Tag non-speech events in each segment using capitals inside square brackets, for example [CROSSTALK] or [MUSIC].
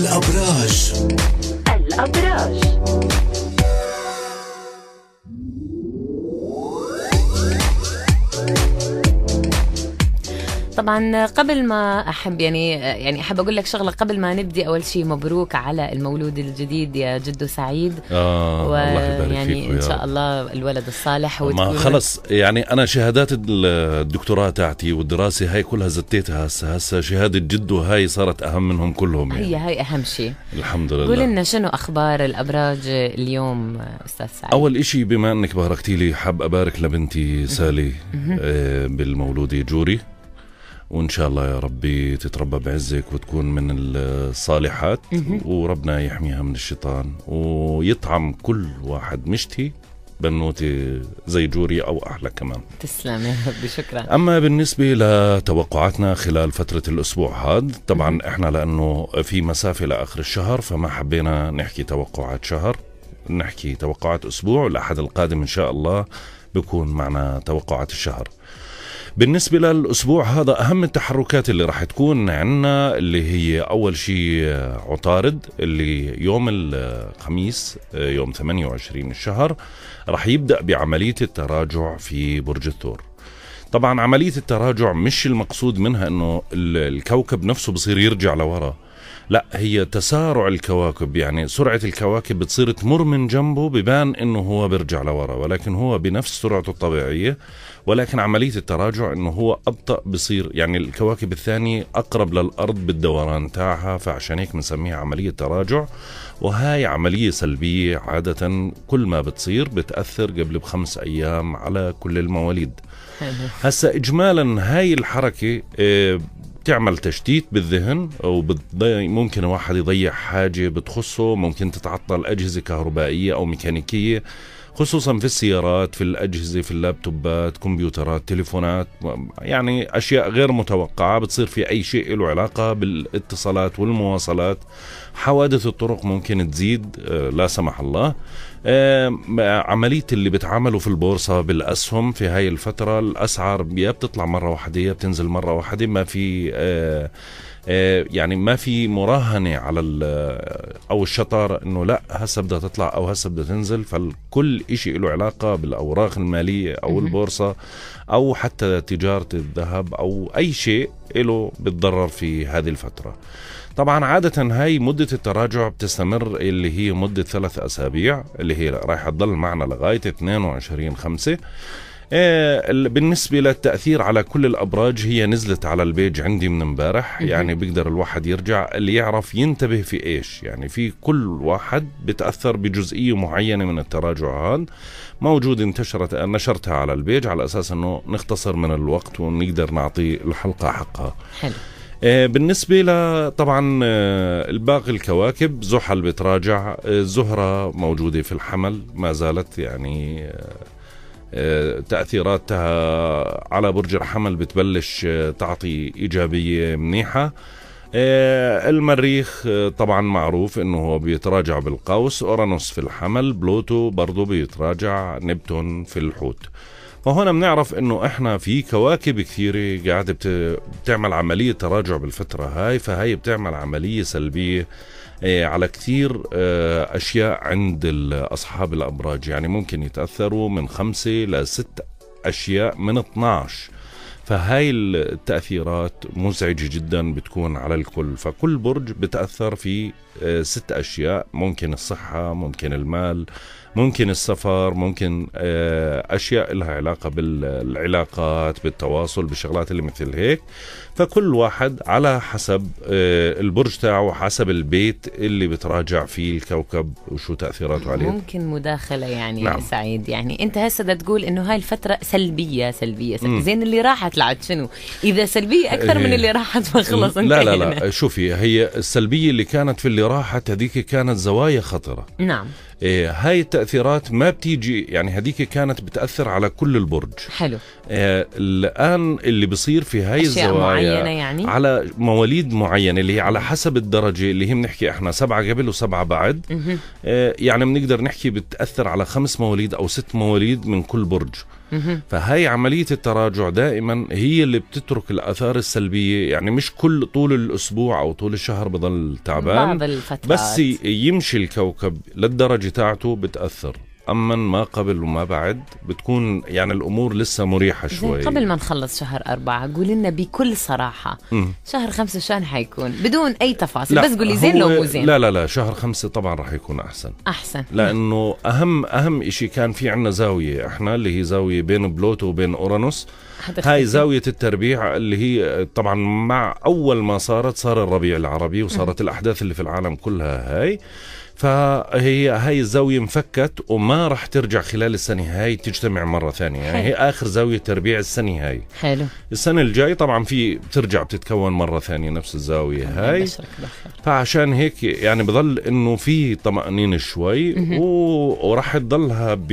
الأبراج الأبراج طبعا قبل ما احب يعني يعني احب اقول لك شغله قبل ما نبدي اول شيء مبروك على المولود الجديد يا جدو سعيد اه و... الله يبارك يعني فيك ان شاء الله الولد الصالح ما خلص يعني انا شهادات الدكتوراه تاعتي والدراسه هاي كلها زتيتها هسه هسه شهاده جدو هاي صارت اهم منهم كلهم يعني. هي هاي اهم شيء الحمد لله قول لنا شنو اخبار الابراج اليوم استاذ سعيد اول شيء بما انك باركتي لي حاب ابارك لبنتي سالي آه، بالمولوده جوري وان شاء الله يا ربي تتربى بعزك وتكون من الصالحات وربنا يحميها من الشيطان ويطعم كل واحد مشتي بنوتي زي جوري او احلى كمان تسلم يا ربي شكرا اما بالنسبه لتوقعاتنا خلال فتره الاسبوع هاد طبعا احنا لانه في مسافه لاخر الشهر فما حبينا نحكي توقعات شهر نحكي توقعات اسبوع الاحد القادم ان شاء الله بكون معنا توقعات الشهر بالنسبة للأسبوع هذا أهم التحركات اللي راح تكون عندنا اللي هي أول شيء عطارد اللي يوم الخميس يوم 28 الشهر راح يبدأ بعملية التراجع في برج الثور طبعا عملية التراجع مش المقصود منها أنه الكوكب نفسه بصير يرجع لورا لا هي تسارع الكواكب يعني سرعة الكواكب بتصير تمر من جنبه ببان انه هو بيرجع لورا ولكن هو بنفس سرعته الطبيعية ولكن عملية التراجع انه هو ابطأ بصير يعني الكواكب الثانية اقرب للارض بالدوران تاعها فعشان هيك بنسميها عملية تراجع وهاي عملية سلبية عادة كل ما بتصير بتأثر قبل بخمس ايام على كل المواليد هسا اجمالا هاي الحركة آه، بتعمل تشتيت بالذهن ممكن واحد يضيع حاجة بتخصه ممكن تتعطل أجهزة كهربائية أو ميكانيكية خصوصا في السيارات في الأجهزة في اللابتوبات كمبيوترات تليفونات يعني أشياء غير متوقعة بتصير في أي شيء له علاقة بالاتصالات والمواصلات حوادث الطرق ممكن تزيد آه، لا سمح الله آه، عملية اللي بتعملوا في البورصة بالأسهم في هاي الفترة الأسعار يا بتطلع مرة واحدة يا بتنزل مرة واحدة ما في آه، آه، يعني ما في مراهنه على آه، او الشطاره انه لا هسه بدها تطلع او هسه بدها تنزل فالكل إشي له علاقه بالاوراق الماليه او البورصه او حتى تجاره الذهب او اي شيء له بتضرر في هذه الفتره طبعا عادة هاي مدة التراجع بتستمر اللي هي مدة ثلاث أسابيع اللي هي رايحة تضل معنا لغاية 22 خمسة إيه، بالنسبة للتأثير على كل الأبراج هي نزلت على البيج عندي من امبارح يعني بيقدر الواحد يرجع اللي يعرف ينتبه في إيش يعني في كل واحد بتأثر بجزئية معينة من التراجع هذا موجود انتشرت نشرتها على البيج على أساس أنه نختصر من الوقت ونقدر نعطي الحلقة حقها حلو إيه، بالنسبة لطبعا آه، الباقي الكواكب زحل بتراجع آه، زهرة موجودة في الحمل ما زالت يعني آه، تأثيراتها على برج الحمل بتبلش آه، تعطي إيجابية منيحة آه، المريخ آه، طبعا معروف انه هو بيتراجع بالقوس اورانوس في الحمل بلوتو برضه بيتراجع نبتون في الحوت فهون بنعرف انه احنا في كواكب كثيرة قاعدة بتعمل عملية تراجع بالفترة هاي فهي بتعمل عملية سلبية إيه، على كثير آه، أشياء عند أصحاب الأبراج يعني ممكن يتأثروا من خمسة لست أشياء من 12 فهاي التأثيرات مزعجة جدا بتكون على الكل فكل برج بتأثر في آه، ست أشياء ممكن الصحة ممكن المال ممكن السفر ممكن آه، أشياء لها علاقة بالعلاقات بالتواصل بالشغلات اللي مثل هيك فكل واحد على حسب آه، البرج تاعه وحسب البيت اللي بتراجع فيه الكوكب وشو تاثيراته عليه ممكن مداخله يعني نعم. سعيد يعني انت هسه بدك تقول انه هاي الفتره سلبيه سلبيه, سلبية. زين اللي راحت لعد شنو اذا سلبيه اكثر من اللي راحت فخلص لا لا لا شوفي هي السلبيه اللي كانت في اللي راحت هذيك كانت زوايا خطره نعم إيه هاي التأثيرات ما بتيجي يعني هذيك كانت بتأثر على كل البرج حلو إيه الآن اللي بصير في هاي الزوايا معينه آه، يعني على مواليد معينه اللي هي على حسب الدرجه اللي هي بنحكي احنا سبعه قبل وسبعه بعد آه، يعني بنقدر نحكي بتاثر على خمس مواليد او ست مواليد من كل برج فهي عملية التراجع دائما هي اللي بتترك الآثار السلبية يعني مش كل طول الأسبوع أو طول الشهر بضل تعبان بعض الفترات. بس يمشي الكوكب للدرجة تاعته بتأثر اما ما قبل وما بعد بتكون يعني الامور لسه مريحه شوي قبل ما نخلص شهر أربعة قول لنا بكل صراحه شهر خمسة شان حيكون بدون اي تفاصيل بس قولي زين لو مو زين لا لا لا شهر خمسة طبعا راح يكون احسن احسن لانه اهم اهم شيء كان في عندنا زاويه احنا اللي هي زاويه بين بلوتو وبين اورانوس هاي زاويه التربيع اللي هي طبعا مع اول ما صارت صار الربيع العربي وصارت الاحداث اللي في العالم كلها هاي فهي هاي الزاوية انفكت وما راح ترجع خلال السنة هاي تجتمع مرة ثانية حلو. يعني هي آخر زاوية تربيع السنة هاي حلو السنة الجاي طبعا في بترجع بتتكون مرة ثانية نفس الزاوية هاي فعشان هيك يعني بضل إنه في طمأنينة شوي و... وراح تضلها ب...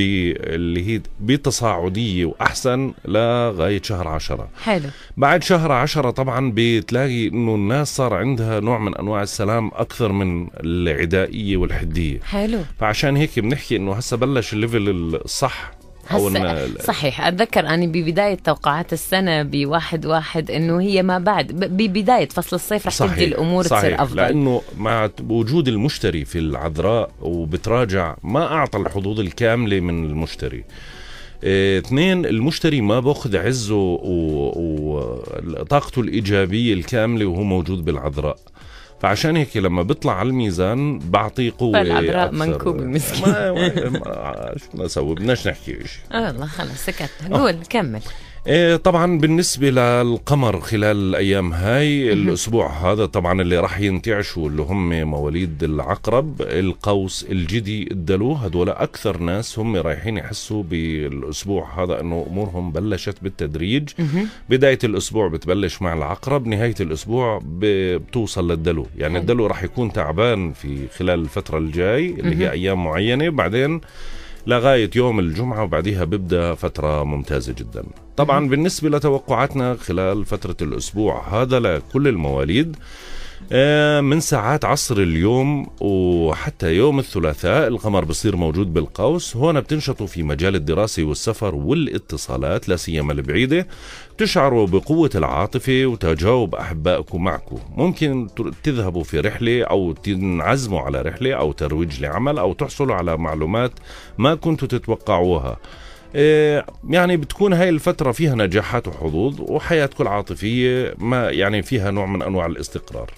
اللي هي بتصاعدية وأحسن لغاية شهر عشرة حلو بعد شهر عشرة طبعا بتلاقي إنه الناس صار عندها نوع من أنواع السلام أكثر من العدائية والحرية الحديه حلو فعشان هيك بنحكي انه هسه بلش الليفل الصح هسه صحيح اتذكر اني ببدايه توقعات السنه بواحد واحد انه هي ما بعد ببدايه فصل الصيف رح تبدي الامور صحيح تصير افضل لانه مع وجود المشتري في العذراء وبتراجع ما اعطى الحظوظ الكامله من المشتري آه، اثنين المشتري ما باخذ عزه وطاقته الايجابيه الكامله وهو موجود بالعذراء فعشان هيك لما بيطلع على الميزان بعطي قوه اكثر منكوب المسكين ما ما شو بدنا نسوي بدناش نحكي شيء آه، الله والله خلص سكت قول كمل إيه، طبعا بالنسبة للقمر خلال الأيام هاي الأسبوع هذا طبعا اللي راح ينتعشوا اللي هم مواليد العقرب القوس الجدي الدلو هدول أكثر ناس هم رايحين يحسوا بالأسبوع هذا أنه أمورهم بلشت بالتدريج بداية الأسبوع بتبلش مع العقرب نهاية الأسبوع بتوصل للدلو يعني الدلو راح يكون تعبان في خلال الفترة الجاي اللي هي أيام معينة بعدين لغاية يوم الجمعة وبعديها بيبدأ فترة ممتازة جدا طبعا بالنسبة لتوقعاتنا خلال فترة الأسبوع هذا لكل المواليد آه، من ساعات عصر اليوم وحتى يوم الثلاثاء القمر بصير موجود بالقوس هون بتنشطوا في مجال الدراسة والسفر والاتصالات لا سيما البعيدة تشعروا بقوة العاطفة وتجاوب أحبائكم معكم ممكن تذهبوا في رحلة أو تنعزموا على رحلة أو ترويج لعمل أو تحصلوا على معلومات ما كنتوا تتوقعوها آه، يعني بتكون هاي الفترة فيها نجاحات وحظوظ وحياتكم العاطفية ما يعني فيها نوع من أنواع الاستقرار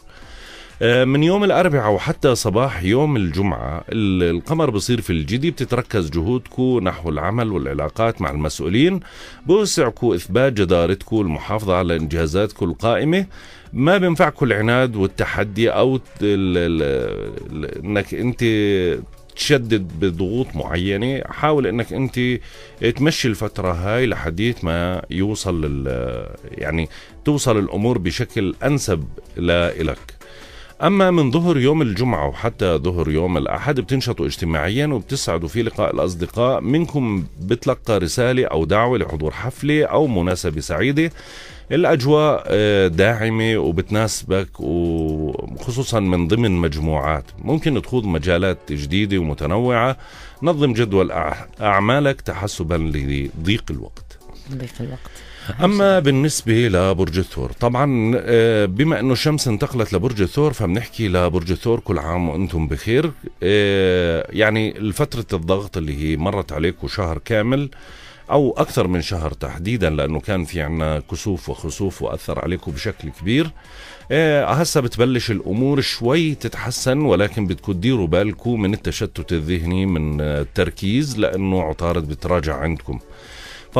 آه، من يوم الأربعاء وحتى صباح يوم الجمعة القمر بصير في الجدي بتتركز جهودكو نحو العمل والعلاقات مع المسؤولين بوسعكو إثبات جدارتكو المحافظة على إنجازاتكو القائمة ما بينفعكو العناد والتحدي أو أنك أنت تشدد بضغوط معينة حاول انك انت تمشي الفترة هاي لحديت ما يوصل يعني توصل الامور بشكل انسب لإلك اما من ظهر يوم الجمعه وحتى ظهر يوم الاحد بتنشطوا اجتماعيا وبتسعدوا في لقاء الاصدقاء منكم بتلقى رساله او دعوه لحضور حفله او مناسبه سعيده الاجواء آه، داعمه وبتناسبك وخصوصا من ضمن مجموعات ممكن تخوض مجالات جديده ومتنوعه نظم جدول اعمالك تحسبا لضيق الوقت ضيق الوقت اما بالنسبه لبرج الثور طبعا آه، بما انه الشمس انتقلت لبرج الثور فبنحكي لبرج الثور كل عام وانتم بخير آه، يعني فتره الضغط اللي هي مرت عليكم شهر كامل او اكثر من شهر تحديدا لانه كان في عنا كسوف وخسوف واثر عليكم بشكل كبير هسا آه، هسه بتبلش الامور شوي تتحسن ولكن بدكم تديروا بالكم من التشتت الذهني من التركيز لانه عطارد بتراجع عندكم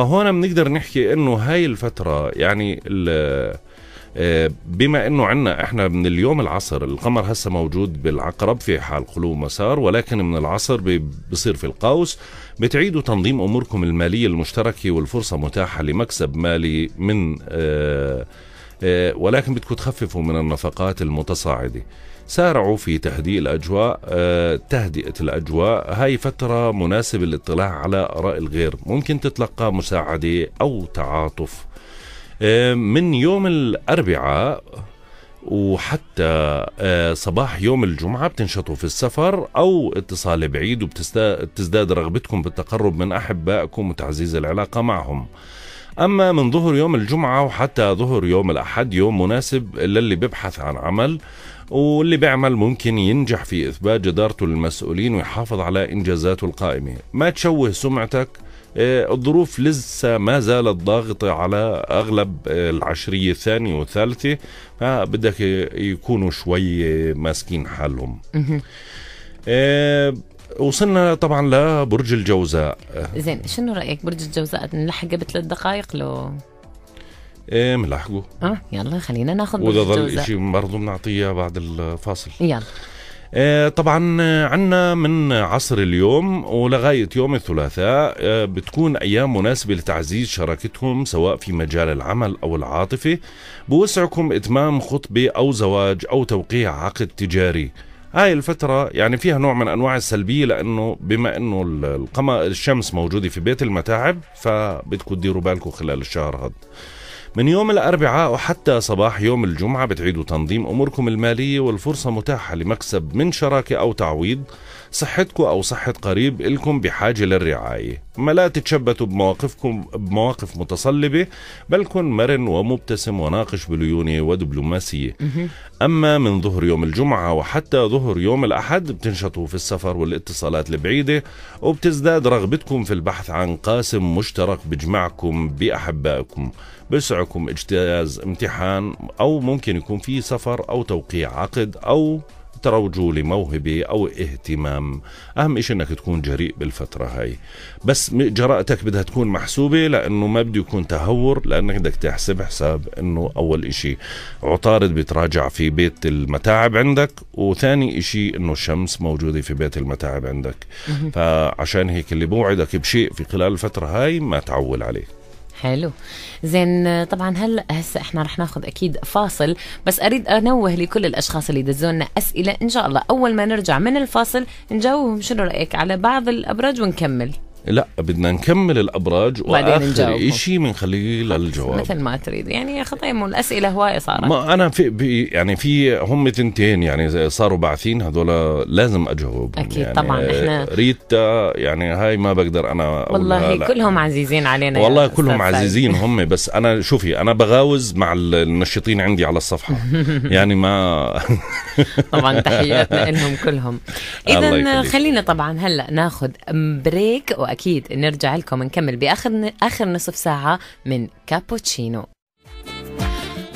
فهون بنقدر نحكي انه هاي الفتره يعني آه، بما انه عنا احنا من اليوم العصر القمر هسه موجود بالعقرب في حال خلو مسار ولكن من العصر بصير في القوس بتعيدوا تنظيم اموركم الماليه المشتركه والفرصه متاحه لمكسب مالي من آه، آه، ولكن بدكم تخففوا من النفقات المتصاعده سارعوا في تهدئة الأجواء آه، تهدئة الأجواء هاي فترة مناسبة للاطلاع على آراء الغير ممكن تتلقى مساعدة أو تعاطف آه، من يوم الأربعاء وحتى آه، صباح يوم الجمعة بتنشطوا في السفر أو اتصال بعيد وبتزداد رغبتكم بالتقرب من أحبائكم وتعزيز العلاقة معهم أما من ظهر يوم الجمعة وحتى ظهر يوم الأحد يوم مناسب للي بيبحث عن عمل واللي بيعمل ممكن ينجح في إثبات جدارته للمسؤولين ويحافظ على إنجازاته القائمة ما تشوه سمعتك آه، الظروف لسه ما زالت ضاغطة على أغلب آه، العشرية الثانية والثالثة فبدك يكونوا شوي ماسكين حالهم آه، وصلنا طبعا لبرج الجوزاء زين شنو رايك برج الجوزاء نلحق بثلاث دقائق لو إيه ملحقوا اه يلا خلينا ناخذ وده ظل شيء برضه بنعطيه بعد الفاصل يلا آه طبعا عنا من عصر اليوم ولغاية يوم الثلاثاء آه بتكون أيام مناسبة لتعزيز شراكتهم سواء في مجال العمل أو العاطفة بوسعكم إتمام خطبة أو زواج أو توقيع عقد تجاري هاي الفترة يعني فيها نوع من أنواع السلبية لأنه بما أنه القمر الشمس موجودة في بيت المتاعب فبدكم تديروا بالكم خلال الشهر هذا من يوم الأربعاء وحتى صباح يوم الجمعة بتعيدوا تنظيم أموركم المالية والفرصة متاحة لمكسب من شراكة أو تعويض صحتكم أو صحة قريب إلكم بحاجة للرعاية ما لا تتشبتوا بمواقفكم بمواقف متصلبة بل كن مرن ومبتسم وناقش بليونة ودبلوماسية أما من ظهر يوم الجمعة وحتى ظهر يوم الأحد بتنشطوا في السفر والاتصالات البعيدة وبتزداد رغبتكم في البحث عن قاسم مشترك بجمعكم بأحبائكم بسعكم اجتياز امتحان أو ممكن يكون في سفر أو توقيع عقد أو تروجوا لموهبة أو اهتمام أهم شيء أنك تكون جريء بالفترة هاي بس جراءتك بدها تكون محسوبة لأنه ما بده يكون تهور لأنك بدك تحسب حساب أنه أول شيء عطارد بيتراجع في بيت المتاعب عندك وثاني شيء أنه الشمس موجودة في بيت المتاعب عندك فعشان هيك اللي بوعدك بشيء في خلال الفترة هاي ما تعول عليه حلو زين طبعا هلا هسه احنا رح ناخذ اكيد فاصل بس اريد انوه لكل الاشخاص اللي دزولنا اسئله ان شاء الله اول ما نرجع من الفاصل نجاوبهم شنو رايك على بعض الابراج ونكمل لا بدنا نكمل الابراج واخر شيء بنخليه للجواب مثل ما تريد يعني خطيم الاسئله هواي صارت ما انا في يعني في هم تنتين يعني صاروا باعثين هذول لازم اجاوب اكيد يعني طبعا احنا ريتا يعني هاي ما بقدر انا والله لا. كلهم عزيزين علينا والله كلهم عزيزين هم بس انا شوفي انا بغاوز مع النشيطين عندي على الصفحه [LAUGHS] يعني ما [LAUGHS] طبعا تحياتنا لهم كلهم [LAUGHS] اذا خلينا طبعا هلا ناخذ بريك و واكيد نرجع لكم نكمل باخر اخر نصف ساعه من كابوتشينو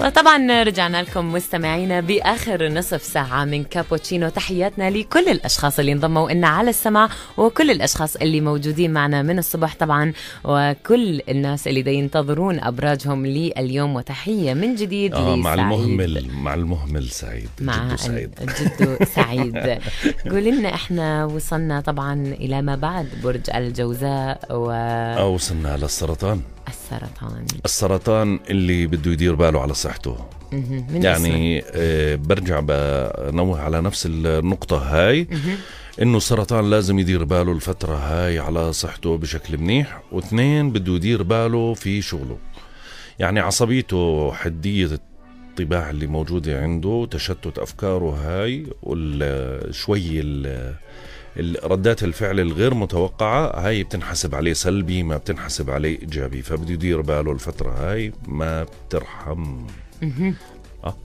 وطبعا رجعنا لكم مستمعينا باخر نصف ساعه من كابوتشينو تحياتنا لكل الاشخاص اللي انضموا لنا على السمع وكل الاشخاص اللي موجودين معنا من الصبح طبعا وكل الناس اللي ينتظرون ابراجهم لليوم وتحيه من جديد آه مع المهمل مع المهمل سعيد مع جدو سعيد سعيد [LAUGHS] قول لنا احنا وصلنا طبعا الى ما بعد برج الجوزاء و آه، وصلنا للسرطان السرطان السرطان اللي بده يدير باله على صحته من يعني آه برجع بنوه على نفس النقطة هاي انه السرطان لازم يدير باله الفترة هاي على صحته بشكل منيح واثنين بده يدير باله في شغله يعني عصبيته حدية الطباع اللي موجودة عنده تشتت أفكاره هاي والشوي ردات الفعل الغير متوقعة هاي بتنحسب عليه سلبي ما بتنحسب عليه إيجابي فبده يدير باله الفترة هاي ما بترحم أه،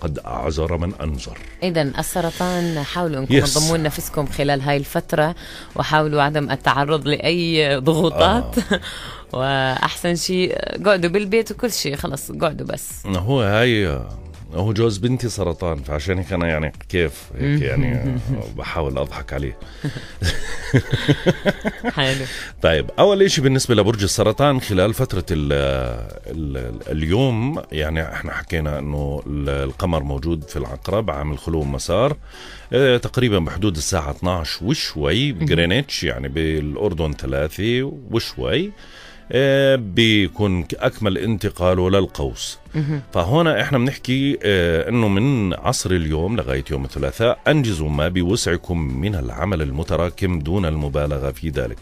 قد أعذر من أنذر إذا السرطان حاولوا أنكم تنظموا نفسكم خلال هاي الفترة وحاولوا عدم التعرض لأي ضغوطات آه. [LAUGHS] وأحسن شيء قعدوا بالبيت وكل شيء خلص قعدوا بس هو هاي هو جوز بنتي سرطان فعشان هيك انا يعني كيف هيك يعني [LAUGHS] بحاول اضحك عليه [LAUGHS] حلو طيب اول شيء بالنسبه لبرج السرطان خلال فتره الـ الـ اليوم يعني احنا حكينا انه القمر موجود في العقرب عامل خلو مسار آه، تقريبا بحدود الساعه 12 وشوي جرينتش يعني بالاردن ثلاثه وشوي إيه، بيكون اكمل انتقاله للقوس فهنا احنا بنحكي إيه، انه من عصر اليوم لغايه يوم الثلاثاء انجزوا ما بوسعكم من العمل المتراكم دون المبالغه في ذلك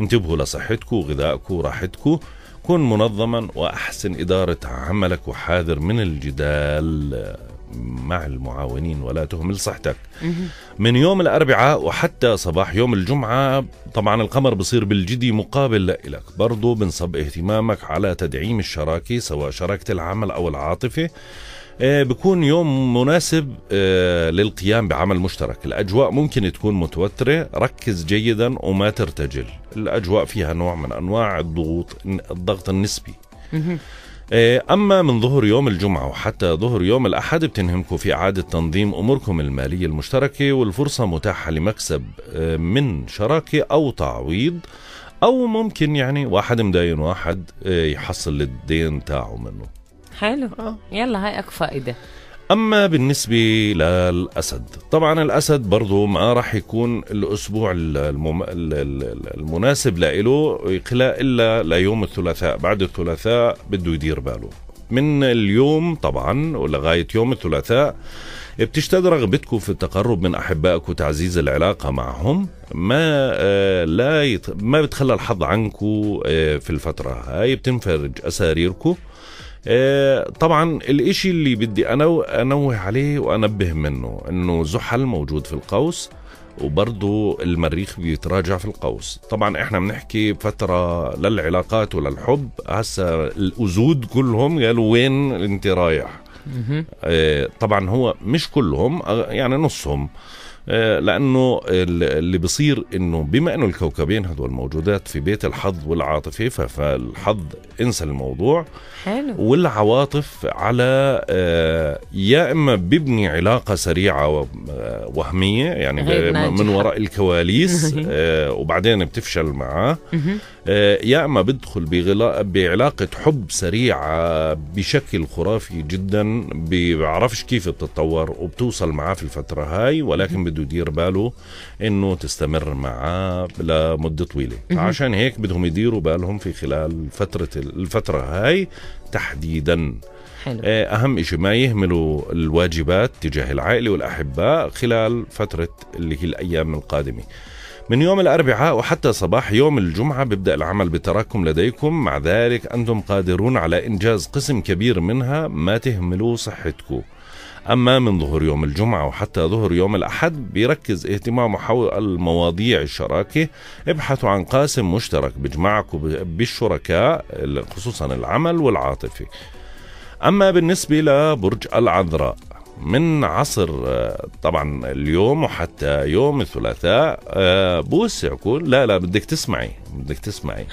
انتبهوا لصحتكم غذائكم راحتكم كن منظما واحسن اداره عملك وحاذر من الجدال مع المعاونين ولا تهمل صحتك من يوم الأربعاء وحتى صباح يوم الجمعة طبعا القمر بصير بالجدي مقابل لك برضو بنصب اهتمامك على تدعيم الشراكة سواء شراكة العمل أو العاطفة آه، بكون يوم مناسب آه، للقيام بعمل مشترك الأجواء ممكن تكون متوترة ركز جيدا وما ترتجل الأجواء فيها نوع من أنواع الضغوط الضغط النسبي آه، أما من ظهر يوم الجمعة وحتى ظهر يوم الأحد بتنهمكم في إعادة تنظيم أموركم المالية المشتركة والفرصة متاحة لمكسب آه، من شراكة أو تعويض أو ممكن يعني واحد مدين واحد آه، يحصل الدين تاعه منه حلو آه. يلا هاي أكو فائدة أما بالنسبة للأسد طبعا الأسد برضه ما راح يكون الأسبوع المم... المناسب لإله إلا ليوم الثلاثاء بعد الثلاثاء بده يدير باله من اليوم طبعا ولغاية يوم الثلاثاء بتشتد رغبتكم في التقرب من أحبائك وتعزيز العلاقة معهم ما آه، لا يت... ما بتخلى الحظ عنكم آه، في الفترة هاي بتنفرج أساريركم آه، طبعا الاشي اللي بدي انا انوه عليه وانبه منه انه زحل موجود في القوس وبرضه المريخ بيتراجع في القوس طبعا احنا بنحكي فترة للعلاقات وللحب هسا الأزود كلهم قالوا وين انت رايح آه، طبعا هو مش كلهم يعني نصهم آه، لانه اللي بصير انه بما انه الكوكبين هذول موجودات في بيت الحظ والعاطفه فالحظ انسى الموضوع حلو والعواطف على آه، يا اما بيبني علاقه سريعه آه، وهميه يعني من وراء الكواليس [LAUGHS] وبعدين بتفشل معاه آه، يا اما بدخل بعلاقه حب سريعه بشكل خرافي جدا بعرفش كيف بتتطور وبتوصل معاه في الفتره هاي ولكن بده يدير باله انه تستمر معاه لمده طويله عشان هيك بدهم يديروا بالهم في خلال فتره الفتره هاي تحديدا حلو. آه، اهم شيء ما يهملوا الواجبات تجاه العائله والاحباء خلال فتره اللي هي الايام القادمه من يوم الأربعاء وحتى صباح يوم الجمعة بيبدأ العمل بتراكم لديكم مع ذلك أنتم قادرون على إنجاز قسم كبير منها ما تهملوا صحتكم أما من ظهر يوم الجمعة وحتى ظهر يوم الأحد بيركز اهتمامه حول المواضيع الشراكة ابحثوا عن قاسم مشترك بجمعكم بالشركاء خصوصا العمل والعاطفة أما بالنسبة لبرج العذراء من عصر آه، طبعا اليوم وحتى يوم الثلاثاء آه، بوسع كل لا لا بدك تسمعي بدك تسمعي [LAUGHS]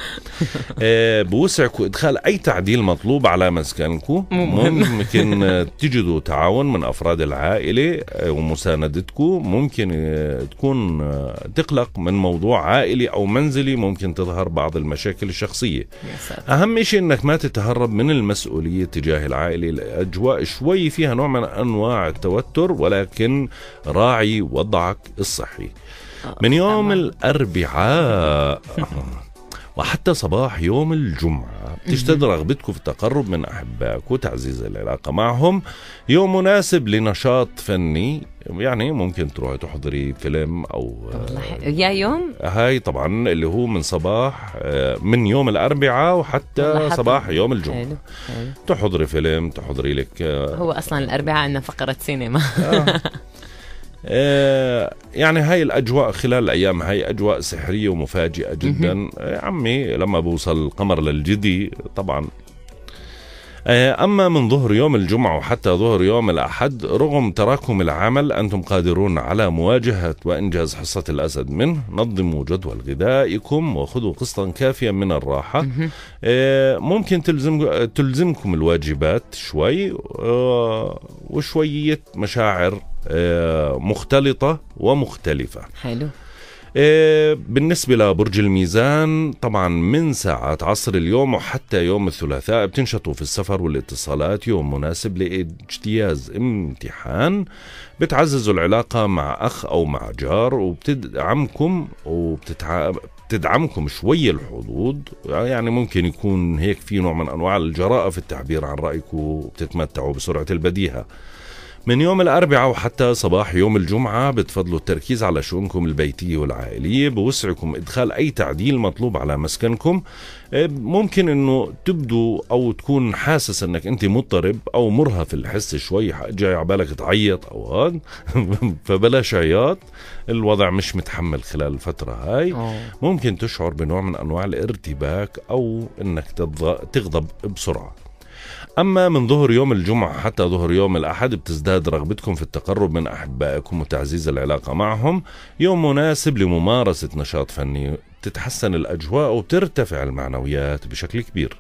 إيه بوسعكم ادخال اي تعديل مطلوب على مسكنكم ممكن آه، تجدوا تعاون من افراد العائله آه، ومساندتكم ممكن آه، تكون تقلق من موضوع عائلي او منزلي ممكن تظهر بعض المشاكل الشخصيه اهم شيء انك ما تتهرب من المسؤوليه تجاه العائله الاجواء شوي فيها نوع من انواع التوتر ولكن راعي وضعك الصحي من يوم الأربعاء وحتى صباح يوم الجمعة بتشتد رغبتكم في التقرب من أحبائك وتعزيز العلاقة معهم يوم مناسب لنشاط فني يعني ممكن تروحي تحضري فيلم او يا يوم هاي طبعا اللي هو من صباح آه، من يوم الاربعاء وحتى صباح يوم الجمعه حلو. حلو. تحضري فيلم تحضري لك آه، هو اصلا الاربعاء عندنا فقره سينما آه. [LAUGHS] آه، يعني هاي الأجواء خلال الأيام هاي أجواء سحرية ومفاجئة جدا آه، عمي لما بوصل القمر للجدي طبعا آه، أما من ظهر يوم الجمعة وحتى ظهر يوم الأحد رغم تراكم العمل أنتم قادرون على مواجهة وإنجاز حصة الأسد منه نظموا جدول غذائكم وخذوا قسطا كافيا من الراحة ممكن تلزم تلزمكم الواجبات شوي وشوية مشاعر آه، مختلطة ومختلفة حلو آه، بالنسبة لبرج الميزان طبعا من ساعة عصر اليوم وحتى يوم الثلاثاء بتنشطوا في السفر والاتصالات يوم مناسب لاجتياز امتحان بتعززوا العلاقة مع أخ أو مع جار وبتدعمكم وبتتع... بتدعمكم شوي الحظوظ يعني ممكن يكون هيك في نوع من أنواع الجراءة في التعبير عن رأيكم وبتتمتعوا بسرعة البديهة من يوم الأربعاء وحتى صباح يوم الجمعة بتفضلوا التركيز على شؤونكم البيتية والعائلية بوسعكم إدخال أي تعديل مطلوب على مسكنكم آه، ممكن أنه تبدو أو تكون حاسس أنك أنت مضطرب أو مرهف الحس شوي جاي على بالك تعيط أو هاد [LAUGHS] فبلاش عياط الوضع مش متحمل خلال الفترة هاي ممكن تشعر بنوع من أنواع الارتباك أو أنك تغضب بسرعة أما من ظهر يوم الجمعة حتى ظهر يوم الأحد بتزداد رغبتكم في التقرب من أحبائكم وتعزيز العلاقة معهم يوم مناسب لممارسة نشاط فني تتحسن الأجواء وترتفع المعنويات بشكل كبير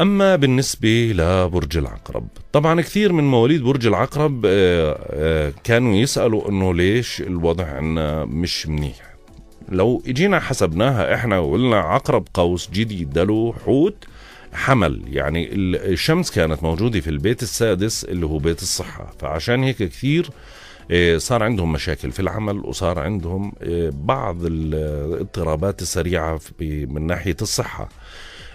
أما بالنسبة لبرج العقرب طبعا كثير من مواليد برج العقرب آه، آه، كانوا يسألوا أنه ليش الوضع عندنا مش منيح لو اجينا حسبناها احنا وقلنا عقرب قوس جديد دلو حوت حمل يعني الشمس كانت موجودة في البيت السادس اللي هو بيت الصحة فعشان هيك كثير آه، صار عندهم مشاكل في العمل وصار عندهم آه، بعض الاضطرابات السريعة من ناحية الصحة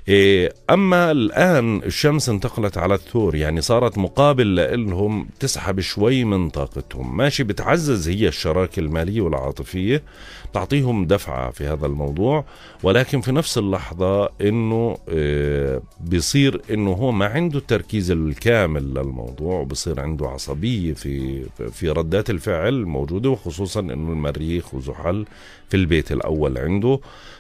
آه، أما الآن الشمس انتقلت على الثور يعني صارت مقابل لهم تسحب شوي من طاقتهم ماشي بتعزز هي الشراكة المالية والعاطفية تعطيهم دفعة في هذا الموضوع ولكن في نفس اللحظة انه آه، بيصير انه هو ما عنده التركيز الكامل للموضوع وبصير عنده عصبية في في ردات الفعل موجودة وخصوصا انه المريخ وزحل في البيت الاول عنده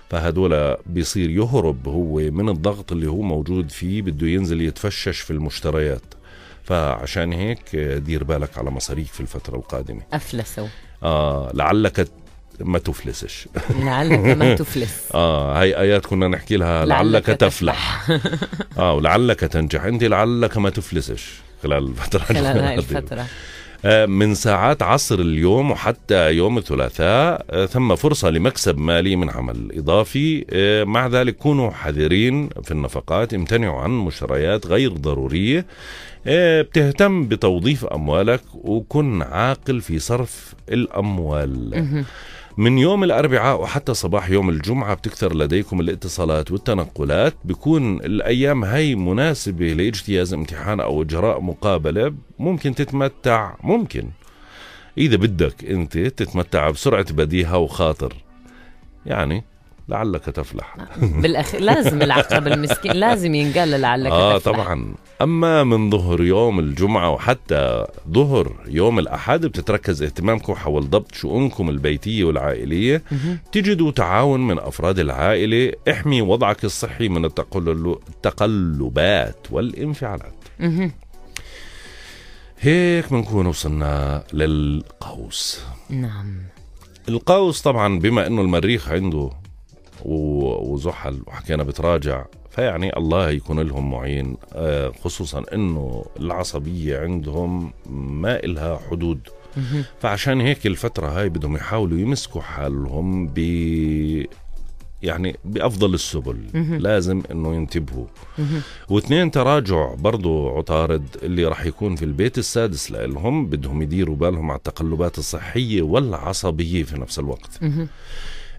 فهدول بيصير يهرب هو من الضغط اللي هو موجود فيه بده ينزل يتفشش في المشتريات فعشان هيك آه، دير بالك على مصاريك في الفترة القادمة أفلسوا آه لعلك ما تفلسش لعلك ما [LAUGHS] تفلس اه هي ايات كنا نحكي لها لعلك, لعلك تفلح [LAUGHS] اه ولعلك تنجح انت لعلك ما تفلسش خلال الفتره خلال هاي الفتره آه، من ساعات عصر اليوم وحتى يوم الثلاثاء آه، ثم فرصة لمكسب مالي من عمل إضافي آه، مع ذلك كونوا حذرين في النفقات امتنعوا عن مشتريات غير ضرورية بتهتم بتوظيف أموالك وكن عاقل في صرف الأموال من يوم الأربعاء وحتى صباح يوم الجمعة بتكثر لديكم الاتصالات والتنقلات بكون الأيام هي مناسبة لاجتياز امتحان أو إجراء مقابلة ممكن تتمتع ممكن إذا بدك أنت تتمتع بسرعة بديهة وخاطر يعني لعلك تفلح بالاخير لازم العقرب المسكين لازم ينقال لعلك آه تفلح اه طبعا أما من ظهر يوم الجمعة وحتى ظهر يوم الأحد بتتركز اهتمامكم حول ضبط شؤونكم البيتية والعائلية تجدوا تعاون من أفراد العائلة احمي وضعك الصحي من التقلبات والانفعالات هيك بنكون وصلنا للقوس نعم القوس طبعا بما انه المريخ عنده وزحل وحكينا بتراجع فيعني الله يكون لهم معين آه، خصوصا انه العصبيه عندهم ما إلها حدود فعشان هيك الفترة هاي بدهم يحاولوا يمسكوا حالهم ب يعني بأفضل السبل لازم أنه ينتبهوا واثنين تراجع برضو عطارد اللي راح يكون في البيت السادس لهم بدهم يديروا بالهم على التقلبات الصحية والعصبية في نفس الوقت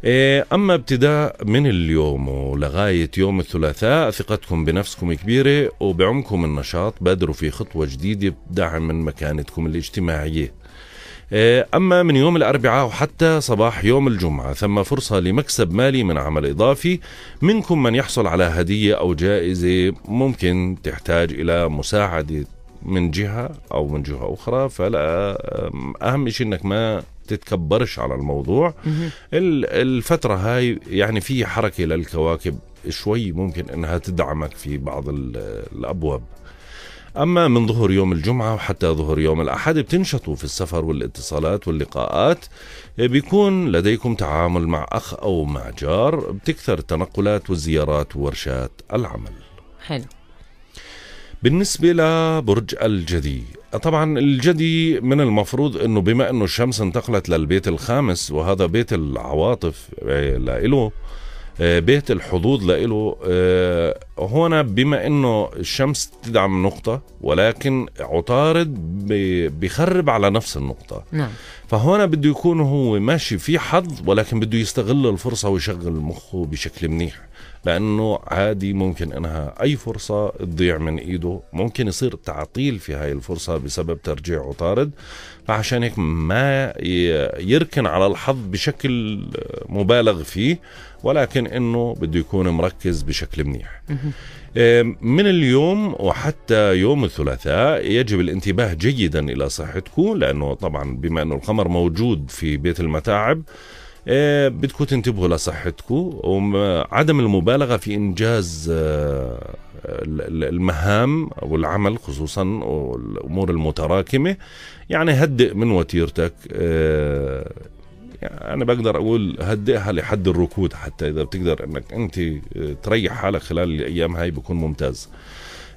إيه، أما ابتداء من اليوم ولغاية يوم الثلاثاء ثقتكم بنفسكم كبيرة وبعمكم النشاط بادروا في خطوة جديدة بدعم من مكانتكم الاجتماعية إيه، أما من يوم الأربعاء وحتى صباح يوم الجمعة ثم فرصة لمكسب مالي من عمل إضافي منكم من يحصل على هدية أو جائزة ممكن تحتاج إلى مساعدة من جهه او من جهه اخرى فلا اهم شيء انك ما تتكبرش على الموضوع الفتره هاي يعني في حركه للكواكب شوي ممكن انها تدعمك في بعض الابواب اما من ظهر يوم الجمعه وحتى ظهر يوم الاحد بتنشطوا في السفر والاتصالات واللقاءات بيكون لديكم تعامل مع اخ او مع جار بتكثر التنقلات والزيارات وورشات العمل حلو بالنسبة لبرج الجدي طبعا الجدي من المفروض انه بما انه الشمس انتقلت للبيت الخامس وهذا بيت العواطف آه، له آه، بيت الحظوظ لإله آه، هنا بما انه الشمس تدعم نقطة ولكن عطارد بيخرب على نفس النقطة نعم. فهنا بده يكون هو ماشي في حظ ولكن بده يستغل الفرصة ويشغل مخه بشكل منيح لانه عادي ممكن انها اي فرصه تضيع من ايده ممكن يصير تعطيل في هاي الفرصه بسبب ترجيع عطارد فعشان هيك ما يركن على الحظ بشكل مبالغ فيه ولكن انه بده يكون مركز بشكل منيح من اليوم وحتى يوم الثلاثاء يجب الانتباه جيدا الى صحتكم لانه طبعا بما انه القمر موجود في بيت المتاعب آه، بدكم تنتبهوا لصحتكم وعدم المبالغه في انجاز آه، المهام او العمل خصوصا والامور المتراكمه يعني هدئ من وتيرتك آه، يعني انا بقدر اقول هدئها لحد الركود حتى اذا بتقدر انك انت آه، تريح حالك خلال الايام هاي بيكون ممتاز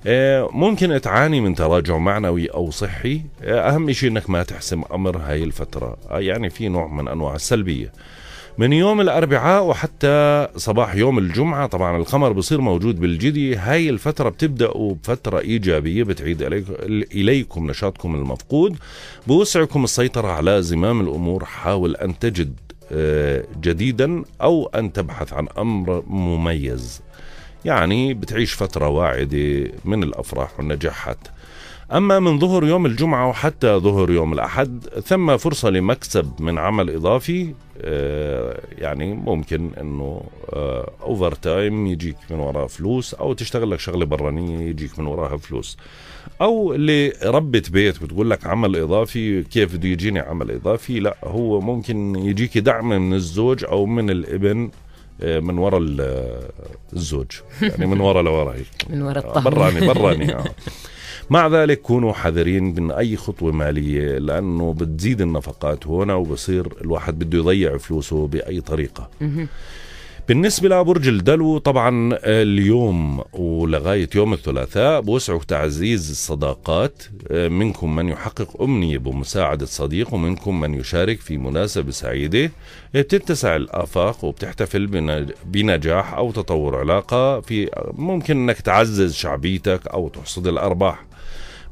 آه، ممكن تعاني من تراجع معنوي او صحي آه، اهم شيء انك ما تحسم امر هاي الفتره يعني في نوع من انواع السلبيه من يوم الأربعاء وحتى صباح يوم الجمعة طبعا القمر بصير موجود بالجدي هاي الفترة بتبدأوا بفترة إيجابية بتعيد إليكم نشاطكم المفقود بوسعكم السيطرة على زمام الأمور حاول أن تجد آه، جديدا أو أن تبحث عن أمر مميز يعني بتعيش فترة واعدة من الأفراح والنجاحات أما من ظهر يوم الجمعة وحتى ظهر يوم الأحد ثم فرصة لمكسب من عمل إضافي آه، يعني ممكن انه اوفر آه، تايم يجيك من وراء فلوس او تشتغل لك شغله برانيه يجيك من وراها فلوس او اللي ربة بيت بتقول لك عمل اضافي كيف بده يجيني عمل اضافي لا هو ممكن يجيك دعم من الزوج او من الابن آه، من وراء الزوج يعني من وراء لورا هيك [LAUGHS] من وراء الطهر براني براني آه. [LAUGHS] مع ذلك كونوا حذرين من أي خطوة مالية لأنه بتزيد النفقات هنا وبصير الواحد بده يضيع فلوسه بأي طريقة بالنسبة لبرج الدلو طبعا اليوم ولغاية يوم الثلاثاء بوسعه تعزيز الصداقات منكم من يحقق أمنية بمساعدة صديق ومنكم من يشارك في مناسبة سعيدة بتتسع الآفاق وبتحتفل بنجاح أو تطور علاقة في ممكن أنك تعزز شعبيتك أو تحصد الأرباح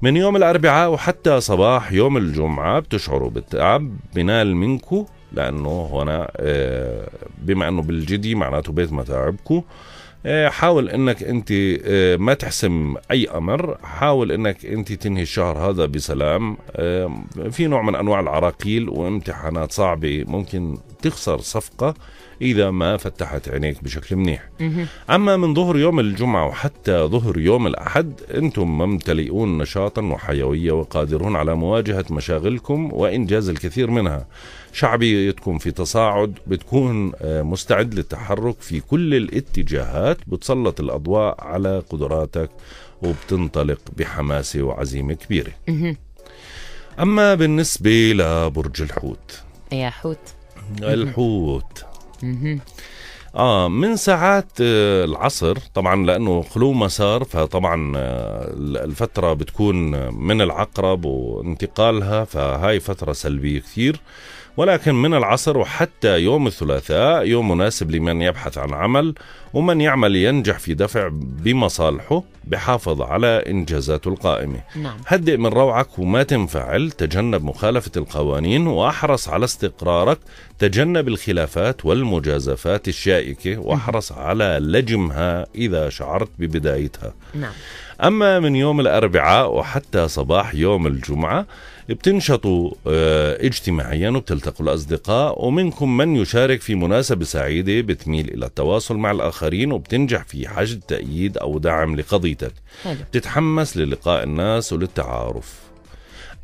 من يوم الأربعاء وحتى صباح يوم الجمعة بتشعروا بالتعب بنال منكو لأنه هنا آه، بما أنه بالجدي معناته بيت متاعبكو آه، حاول انك انت آه، ما تحسم اي امر حاول انك انت تنهي الشهر هذا بسلام في نوع من انواع العراقيل وامتحانات صعبه ممكن تخسر صفقه إذا ما فتحت عينيك بشكل منيح أما من ظهر يوم الجمعة وحتى ظهر يوم الأحد أنتم ممتلئون نشاطا وحيوية وقادرون على مواجهة مشاغلكم وإنجاز الكثير منها شعبيتكم في تصاعد بتكون آه، مستعد للتحرك في كل الاتجاهات بتسلط الأضواء على قدراتك وبتنطلق بحماسة وعزيمة كبيرة أما بالنسبة لبرج الحوت يا حوت الحوت Mm-hmm. اه من ساعات آه، العصر طبعا لانه خلو مسار فطبعا آه، الفتره بتكون من العقرب وانتقالها فهاي فتره سلبيه كثير ولكن من العصر وحتى يوم الثلاثاء يوم مناسب لمن يبحث عن عمل ومن يعمل ينجح في دفع بمصالحه بحافظ على إنجازاته القائمة نعم. هدئ من روعك وما تنفعل تجنب مخالفة القوانين وأحرص على استقرارك تجنب الخلافات والمجازفات الشائعة الملائكة واحرص على لجمها إذا شعرت ببدايتها نعم. أما من يوم الأربعاء وحتى صباح يوم الجمعة بتنشطوا آه، اجتماعيا وبتلتقوا الأصدقاء ومنكم من يشارك في مناسبة سعيدة بتميل إلى التواصل مع الآخرين وبتنجح في حشد تأييد أو دعم لقضيتك حلو. بتتحمس للقاء الناس وللتعارف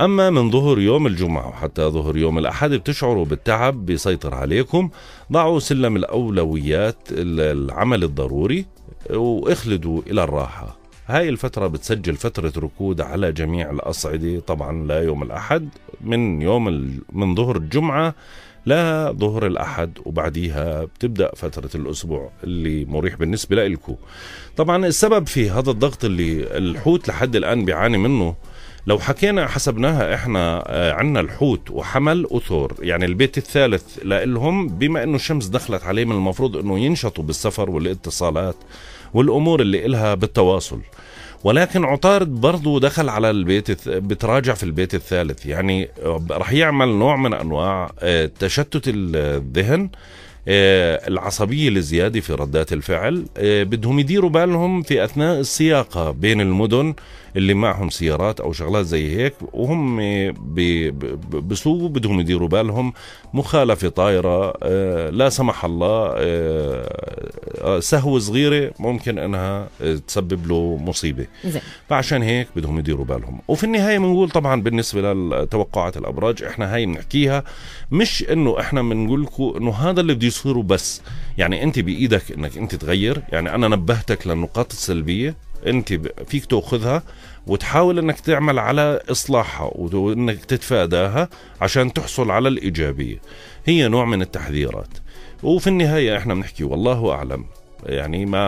أما من ظهر يوم الجمعة وحتى ظهر يوم الأحد بتشعروا بالتعب بيسيطر عليكم ضعوا سلم الأولويات العمل الضروري واخلدوا إلى الراحة هاي الفترة بتسجل فترة ركود على جميع الأصعدة طبعا لا يوم الأحد من يوم ال... من ظهر الجمعة لا ظهر الأحد وبعديها بتبدأ فترة الأسبوع اللي مريح بالنسبة لكم طبعا السبب في هذا الضغط اللي الحوت لحد الآن بيعاني منه لو حكينا حسبناها احنا آه، عندنا الحوت وحمل وثور يعني البيت الثالث لهم بما انه الشمس دخلت عليه من المفروض انه ينشطوا بالسفر والاتصالات والامور اللي إلها بالتواصل ولكن عطارد برضه دخل على البيت بتراجع في البيت الثالث يعني آه، رح يعمل نوع من انواع آه، تشتت الذهن العصبية الزيادة في ردات الفعل بدهم يديروا بالهم في أثناء السياقة بين المدن اللي معهم سيارات او شغلات زي هيك وهم بسوقوا بدهم يديروا بالهم مخالفه طايره آه، لا سمح الله آه، آه، سهوه صغيره ممكن انها تسبب له مصيبه فعشان هيك بدهم يديروا بالهم وفي النهايه بنقول طبعا بالنسبه للتوقعات الابراج احنا هاي بنحكيها مش انه احنا بنقول لكم انه هذا اللي بده يصير بس يعني انت بايدك انك انت تغير يعني انا نبهتك للنقاط السلبيه انت فيك تاخذها وتحاول انك تعمل على اصلاحها وانك تتفاداها عشان تحصل على الايجابيه هي نوع من التحذيرات وفي النهايه احنا بنحكي والله اعلم يعني ما,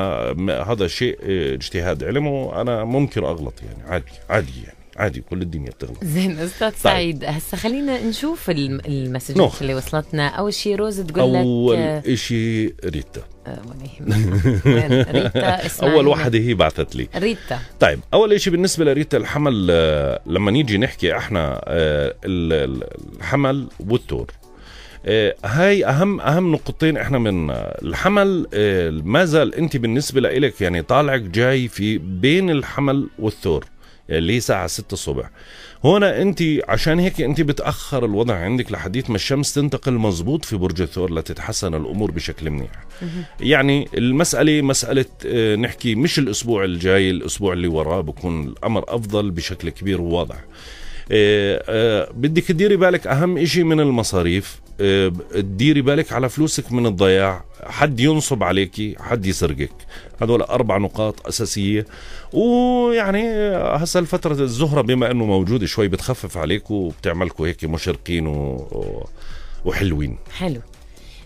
هذا شيء اجتهاد علم انا ممكن اغلط يعني عادي عادي يعني عادي كل الدنيا بتغلط زين استاذ طيب. سعيد هسه خلينا نشوف المسجات اللي وصلتنا اول شيء روز تقول لك اول آه، شيء ريتا آه، [LAUGHS] ريتا [LAUGHS] اول واحده هي بعثت لي ريتا طيب اول شيء بالنسبه لريتا الحمل آه، لما نيجي نحكي احنا الحمل والثور هاي اهم اهم نقطتين احنا من الحمل ما زال انت بالنسبه لك يعني طالعك جاي في بين الحمل والثور اللي هي الساعه 6 الصبح هنا انت عشان هيك انت بتاخر الوضع عندك لحديث ما الشمس تنتقل مزبوط في برج الثور لتتحسن الامور بشكل منيح يعني المساله مساله آه، نحكي مش الاسبوع الجاي الاسبوع اللي وراه بكون الامر افضل بشكل كبير وواضح آه، آه، بدك تديري بالك اهم شيء من المصاريف تديري آه، بالك على فلوسك من الضياع حد ينصب عليكي حد يسرقك هذول أربع نقاط أساسية ويعني هسا الفترة الزهرة بما أنه موجودة شوي بتخفف عليك وبتعملكم هيك مشرقين و... وحلوين حلو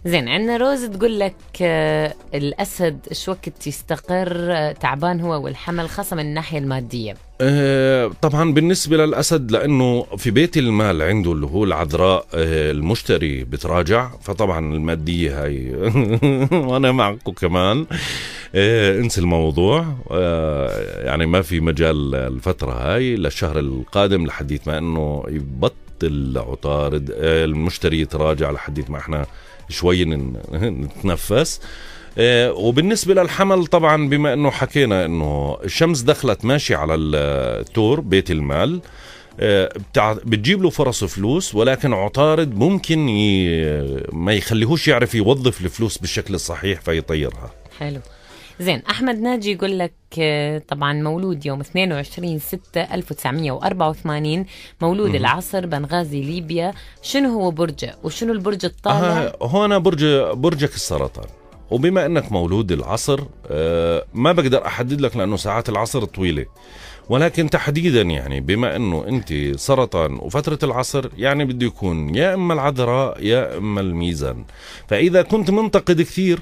زين عندنا روز تقول لك آه، الاسد ايش وقت يستقر آه، تعبان هو والحمل خاصه من الناحيه الماديه آه، طبعا بالنسبه للاسد لانه في بيت المال عنده اللي هو العذراء المشتري بتراجع فطبعا الماديه هاي [LAUGHS] وانا معكم كمان انسى الموضوع يعني ما في مجال الفتره هاي للشهر القادم لحديث ما انه يبطل عطارد المشتري يتراجع لحديث ما احنا شوي نتنفس آه، وبالنسبة للحمل طبعا بما انه حكينا انه الشمس دخلت ماشي على التور بيت المال آه، بتجيب له فرص فلوس ولكن عطارد ممكن ي... ما يخليهوش يعرف يوظف الفلوس بالشكل الصحيح فيطيرها حلو زين احمد ناجي يقول لك آه، طبعا مولود يوم 22 6 1984 مولود مم. العصر بنغازي ليبيا شنو هو برجه وشنو البرج الطالع هون برج برجك السرطان وبما انك مولود العصر آه، ما بقدر احدد لك لانه ساعات العصر طويله ولكن تحديدا يعني بما انه انت سرطان وفتره العصر يعني بده يكون يا اما العذراء يا اما الميزان فاذا كنت منتقد كثير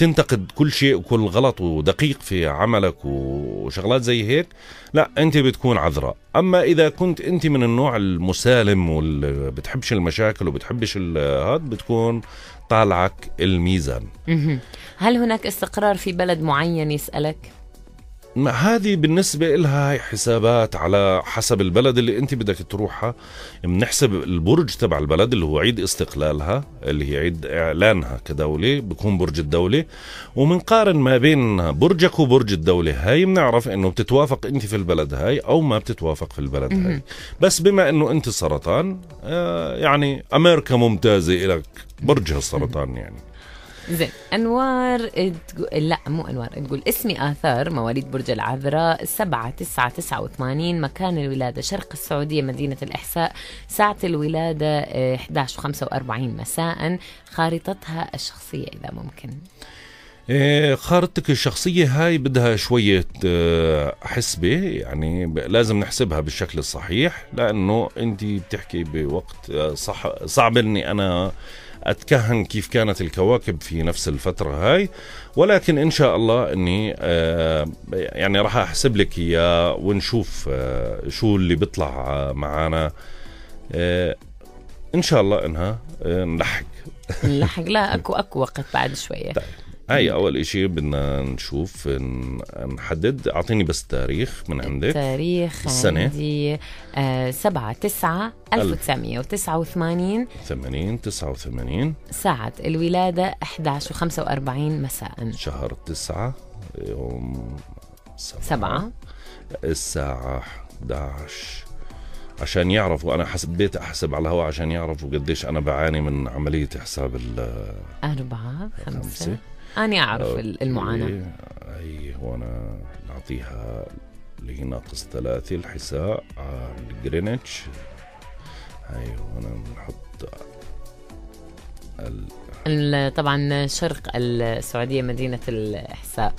تنتقد كل شيء وكل غلط ودقيق في عملك وشغلات زي هيك لا انت بتكون عذراء اما اذا كنت انت من النوع المسالم واللي بتحبش المشاكل وبتحبش هاد بتكون طالعك الميزان هل هناك استقرار في بلد معين يسألك؟ ما هذه بالنسبة لها حسابات على حسب البلد اللي أنت بدك تروحها بنحسب البرج تبع البلد اللي هو عيد استقلالها اللي هي عيد إعلانها كدولة بكون برج الدولة ومنقارن ما بين برجك وبرج الدولة هاي بنعرف أنه بتتوافق أنت في البلد هاي أو ما بتتوافق في البلد هاي بس بما أنه أنت سرطان آه، يعني أمريكا ممتازة إلك برجها السرطان يعني زين انوار تقول لا مو انوار تقول اسمي اثار مواليد برج العذراء 7 9 89 مكان الولاده شرق السعوديه مدينه الاحساء ساعه الولاده 11 آه، و45 مساء خارطتها الشخصيه اذا ممكن إيه، خارطتك الشخصية هاي بدها شوية آه، حسبة يعني لازم نحسبها بالشكل الصحيح لأنه أنت بتحكي بوقت آه، صح صعب أني أنا أتكهن كيف كانت الكواكب في نفس الفترة هاي ولكن إن شاء الله أني آه، يعني راح أحسب لك إياه ونشوف آه، شو اللي بيطلع آه، معنا إن شاء الله أنها نلحق نلحق لا أكو أكو وقت بعد شوية طيب. هاي اول اشي بدنا نشوف نحدد اعطيني بس تاريخ من عندك تاريخ السنة عندي آه 7 9 1989 80 89 ساعة الولادة 11 و45 مساء شهر 9 يوم 7 سبعة. الساعة 11 عشان يعرفوا انا حسبيت احسب على الهواء عشان يعرفوا قديش انا بعاني من عمليه حساب ال أربعة خمسة, خمسة أنا أعرف المعاناة هي هنا نعطيها اللي هي ناقص ثلاثة آه، الحساء عند جرينتش هاي هنا بنحط ال... طبعا شرق السعودية مدينة الإحساء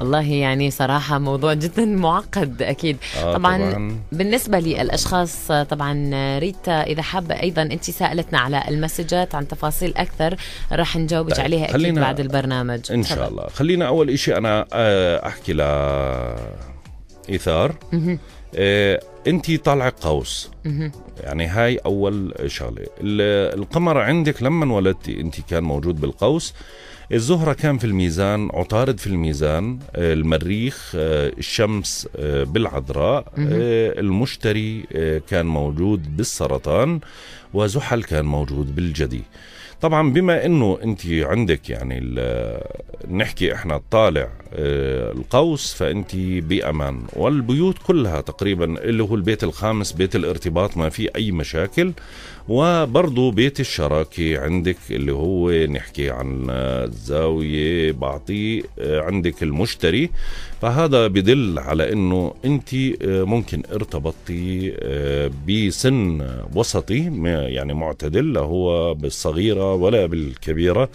والله يعني صراحة موضوع جدا معقد أكيد آه طبعا, طبعا بالنسبة للأشخاص طبعا ريتا إذا حابة أيضا أنت سألتنا على المسجات عن تفاصيل أكثر راح نجاوبك طيب. عليها أكيد بعد البرنامج إن شاء الله خلينا أول إشي أنا آه، أحكي ل إيثار آه، انت طالعه قوس يعني هاي اول شغله القمر عندك لما انولدتي انت كان موجود بالقوس الزهرة كان في الميزان عطارد في الميزان آه، المريخ آه، الشمس آه، بالعذراء المشتري كان موجود بالسرطان وزحل كان موجود بالجدي طبعا بما انه انت عندك يعني نحكي احنا طالع القوس فانت بامان والبيوت كلها تقريبا اللي هو البيت الخامس بيت الارتباط ما في اي مشاكل وبرضه بيت الشراكة عندك اللي هو نحكي عن الزاوية بعطيه آه، عندك المشتري فهذا بدل على انه انت آه، ممكن ارتبطتي آه، بسن وسطي يعني معتدل لا هو بالصغيرة ولا بالكبيرة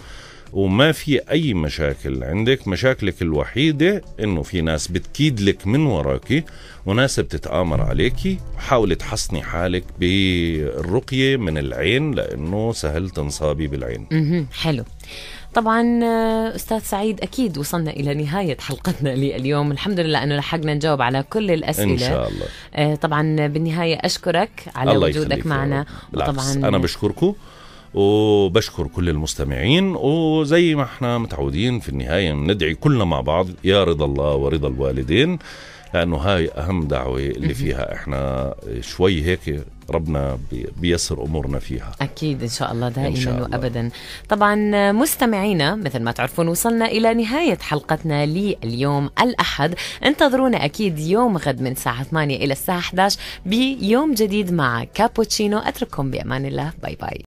وما في أي مشاكل عندك مشاكلك الوحيدة إنه في ناس بتكيد لك من وراكي وناس بتتآمر عليكي حاولي تحصني حالك بالرقية من العين لأنه سهل تنصابي بالعين حلو طبعا استاذ سعيد اكيد وصلنا الى نهايه حلقتنا لليوم الحمد لله انه لحقنا نجاوب على كل الاسئله ان شاء الله آه، طبعا بالنهايه اشكرك على وجودك معنا طبعا انا بشكركم وبشكر كل المستمعين وزي ما احنا متعودين في النهاية ندعي كلنا مع بعض يا رضا الله ورضا الوالدين لأنه هاي أهم دعوة اللي فيها احنا شوي هيك ربنا بيسر امورنا فيها اكيد ان شاء الله دائما شاء الله. وابدا طبعا مستمعينا مثل ما تعرفون وصلنا الى نهايه حلقتنا لليوم الاحد انتظرونا اكيد يوم غد من الساعه 8 الى الساعه 11 بيوم جديد مع كابوتشينو اترككم بامان الله باي باي